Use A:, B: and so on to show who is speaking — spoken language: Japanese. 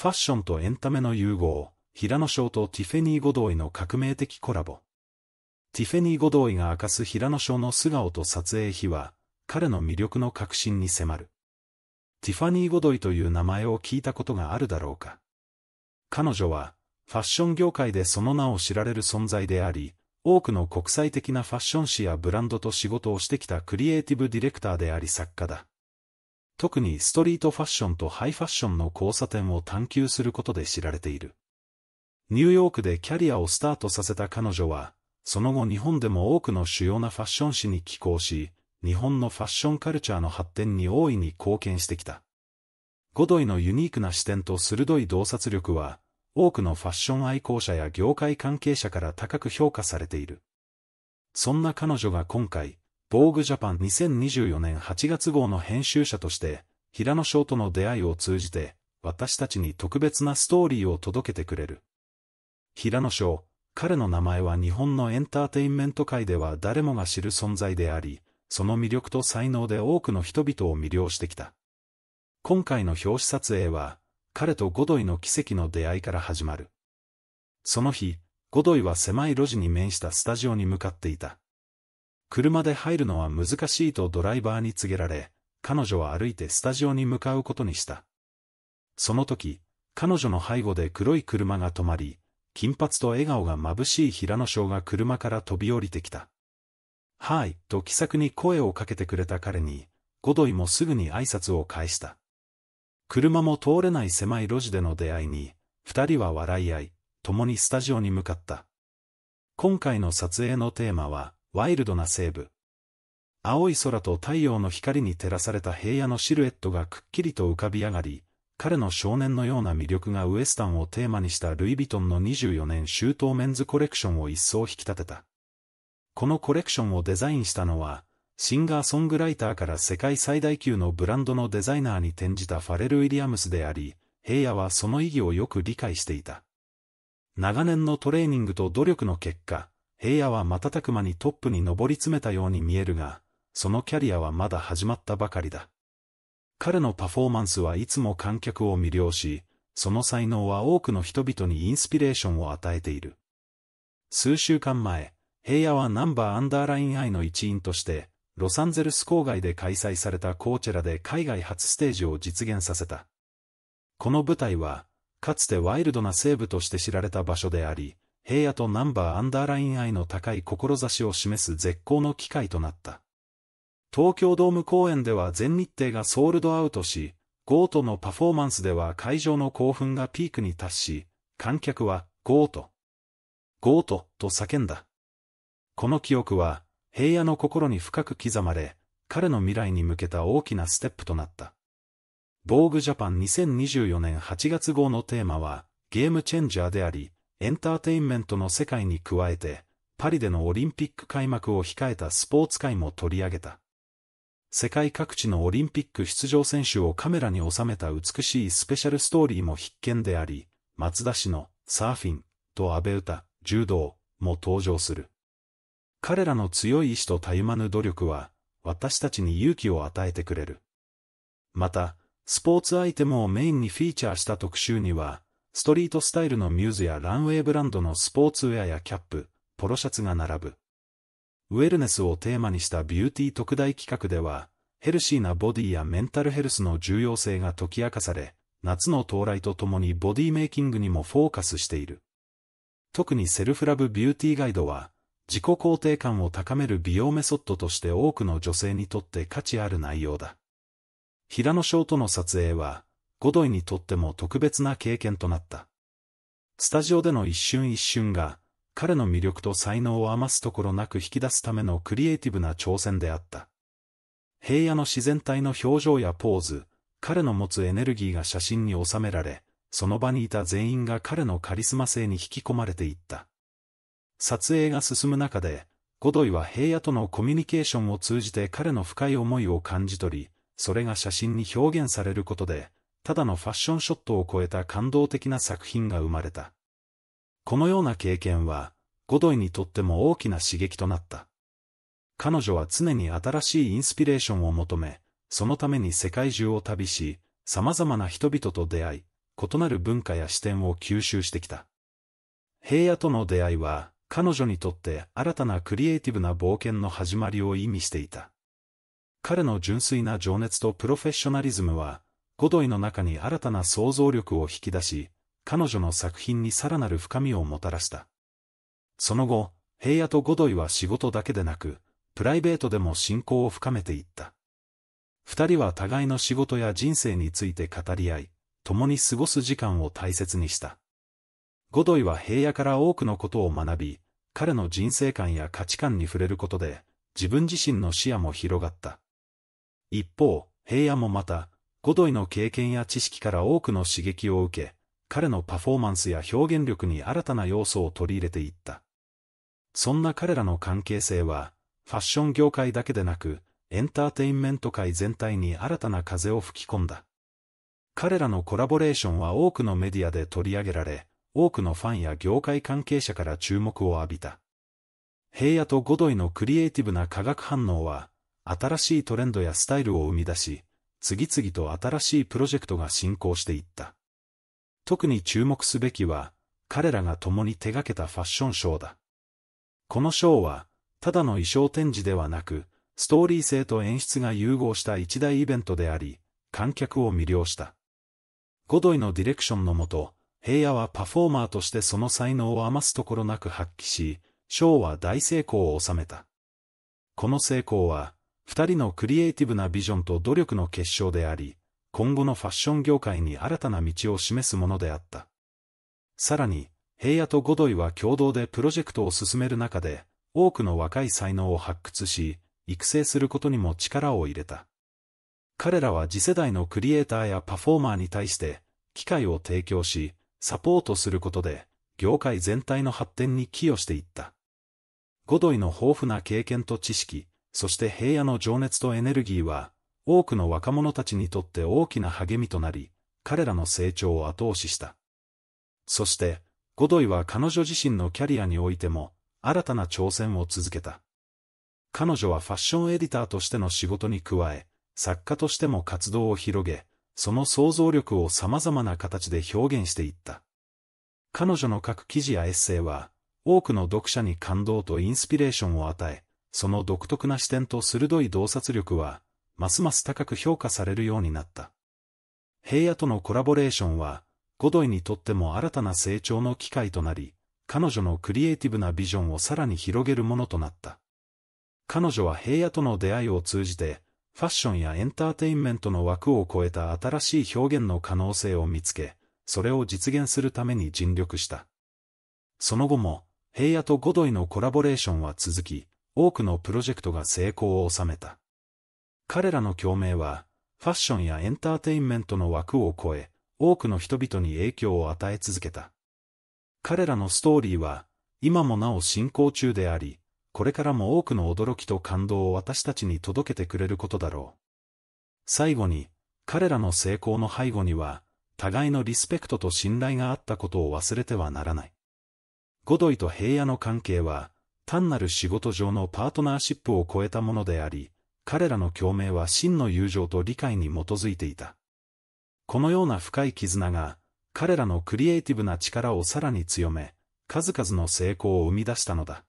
A: ファッションとエンタメの融合、平野翔とティフェニー・ゴドイの革命的コラボ。ティフェニー・ゴドイが明かす平野翔の素顔と撮影秘話、彼の魅力の核心に迫る。ティファニー・ゴドイという名前を聞いたことがあるだろうか。彼女は、ファッション業界でその名を知られる存在であり、多くの国際的なファッション誌やブランドと仕事をしてきたクリエイティブディレクターであり作家だ。特にストリートファッションとハイファッションの交差点を探求することで知られている。ニューヨークでキャリアをスタートさせた彼女は、その後日本でも多くの主要なファッション誌に寄稿し、日本のファッションカルチャーの発展に大いに貢献してきた。ゴドイのユニークな視点と鋭い洞察力は、多くのファッション愛好者や業界関係者から高く評価されている。そんな彼女が今回、防具ジャパン2024年8月号の編集者として、平野翔との出会いを通じて、私たちに特別なストーリーを届けてくれる。平野翔、彼の名前は日本のエンターテインメント界では誰もが知る存在であり、その魅力と才能で多くの人々を魅了してきた。今回の表紙撮影は、彼とゴドイの奇跡の出会いから始まる。その日、ゴドイは狭い路地に面したスタジオに向かっていた。車で入るのは難しいとドライバーに告げられ、彼女は歩いてスタジオに向かうことにした。その時、彼女の背後で黒い車が止まり、金髪と笑顔が眩しい平野翔が車から飛び降りてきた。はい、と気さくに声をかけてくれた彼に、ゴドイもすぐに挨拶を返した。車も通れない狭い路地での出会いに、二人は笑い合い、共にスタジオに向かった。今回の撮影のテーマは、ワイルドな西部。青い空と太陽の光に照らされた平野のシルエットがくっきりと浮かび上がり、彼の少年のような魅力がウエスタンをテーマにしたルイ・ヴィトンの24年周到メンズコレクションを一層引き立てた。このコレクションをデザインしたのは、シンガーソングライターから世界最大級のブランドのデザイナーに転じたファレル・ウィリアムスであり、平野はその意義をよく理解していた。長年のトレーニングと努力の結果、平野は瞬く間にトップに上り詰めたように見えるが、そのキャリアはまだ始まったばかりだ。彼のパフォーマンスはいつも観客を魅了し、その才能は多くの人々にインスピレーションを与えている。数週間前、平野はナンバーアンダーライン愛の一員として、ロサンゼルス郊外で開催されたコーチェラで海外初ステージを実現させた。この舞台は、かつてワイルドな西部として知られた場所であり、平野とナンバーアンダーライン愛の高い志を示す絶好の機会となった。東京ドーム公演では全日程がソールドアウトし、ゴートのパフォーマンスでは会場の興奮がピークに達し、観客はゴート、ゴートと叫んだ。この記憶は平野の心に深く刻まれ、彼の未来に向けた大きなステップとなった。防具ジャパン2024年8月号のテーマは、ゲームチェンジャーであり、エンターテインメントの世界に加えて、パリでのオリンピック開幕を控えたスポーツ界も取り上げた。世界各地のオリンピック出場選手をカメラに収めた美しいスペシャルストーリーも必見であり、松田氏のサーフィンと阿部詩、柔道も登場する。彼らの強い意志とたゆまぬ努力は、私たちに勇気を与えてくれる。また、スポーツアイテムをメインにフィーチャーした特集には、ストリートスタイルのミューズやランウェイブランドのスポーツウェアやキャップ、ポロシャツが並ぶ。ウェルネスをテーマにしたビューティー特大企画では、ヘルシーなボディやメンタルヘルスの重要性が解き明かされ、夏の到来とともにボディメイキングにもフォーカスしている。特にセルフラブビューティーガイドは、自己肯定感を高める美容メソッドとして多くの女性にとって価値ある内容だ。平野翔との撮影は、ゴドイにとっても特別な経験となった。スタジオでの一瞬一瞬が、彼の魅力と才能を余すところなく引き出すためのクリエイティブな挑戦であった。平野の自然体の表情やポーズ、彼の持つエネルギーが写真に収められ、その場にいた全員が彼のカリスマ性に引き込まれていった。撮影が進む中で、ゴドイは平野とのコミュニケーションを通じて彼の深い思いを感じ取り、それが写真に表現されることで、ただのファッションショットを超えた感動的な作品が生まれた。このような経験は、ゴドイにとっても大きな刺激となった。彼女は常に新しいインスピレーションを求め、そのために世界中を旅し、様々な人々と出会い、異なる文化や視点を吸収してきた。平野との出会いは、彼女にとって新たなクリエイティブな冒険の始まりを意味していた。彼の純粋な情熱とプロフェッショナリズムは、ゴドイの中に新たな想像力を引き出し、彼女の作品にさらなる深みをもたらした。その後、平野とゴドイは仕事だけでなく、プライベートでも親交を深めていった。二人は互いの仕事や人生について語り合い、共に過ごす時間を大切にした。ゴドイは平野から多くのことを学び、彼の人生観や価値観に触れることで、自分自身の視野も広がった。一方、平野もまた、ゴドイの経験や知識から多くの刺激を受け、彼のパフォーマンスや表現力に新たな要素を取り入れていった。そんな彼らの関係性は、ファッション業界だけでなく、エンターテインメント界全体に新たな風を吹き込んだ。彼らのコラボレーションは多くのメディアで取り上げられ、多くのファンや業界関係者から注目を浴びた。平野とゴドイのクリエイティブな化学反応は、新しいトレンドやスタイルを生み出し、次々と新しいプロジェクトが進行していった。特に注目すべきは、彼らが共に手掛けたファッションショーだ。このショーは、ただの衣装展示ではなく、ストーリー性と演出が融合した一大イベントであり、観客を魅了した。ゴドイのディレクションのもと、平野はパフォーマーとしてその才能を余すところなく発揮し、ショーは大成功を収めた。この成功は、二人のクリエイティブなビジョンと努力の結晶であり、今後のファッション業界に新たな道を示すものであった。さらに、平野とゴドイは共同でプロジェクトを進める中で、多くの若い才能を発掘し、育成することにも力を入れた。彼らは次世代のクリエイターやパフォーマーに対して、機会を提供し、サポートすることで、業界全体の発展に寄与していった。ゴドイの豊富な経験と知識、そして平野の情熱とエネルギーは、多くの若者たちにとって大きな励みとなり、彼らの成長を後押しした。そして、ゴドイは彼女自身のキャリアにおいても、新たな挑戦を続けた。彼女はファッションエディターとしての仕事に加え、作家としても活動を広げ、その想像力を様々な形で表現していった。彼女の書く記事やエッセイは、多くの読者に感動とインスピレーションを与え、その独特な視点と鋭い洞察力は、ますます高く評価されるようになった。平野とのコラボレーションは、ゴドイにとっても新たな成長の機会となり、彼女のクリエイティブなビジョンをさらに広げるものとなった。彼女は平野との出会いを通じて、ファッションやエンターテインメントの枠を超えた新しい表現の可能性を見つけ、それを実現するために尽力した。その後も、平野とゴドイのコラボレーションは続き、多くのプロジェクトが成功を収めた。彼らの共鳴は、ファッションやエンターテインメントの枠を超え、多くの人々に影響を与え続けた。彼らのストーリーは、今もなお進行中であり、これからも多くの驚きと感動を私たちに届けてくれることだろう。最後に、彼らの成功の背後には、互いのリスペクトと信頼があったことを忘れてはならない。ゴドイと平野の関係は、単なる仕事上のパートナーシップを超えたものであり、彼らの共鳴は真の友情と理解に基づいていた。このような深い絆が、彼らのクリエイティブな力をさらに強め、数々の成功を生み出したのだ。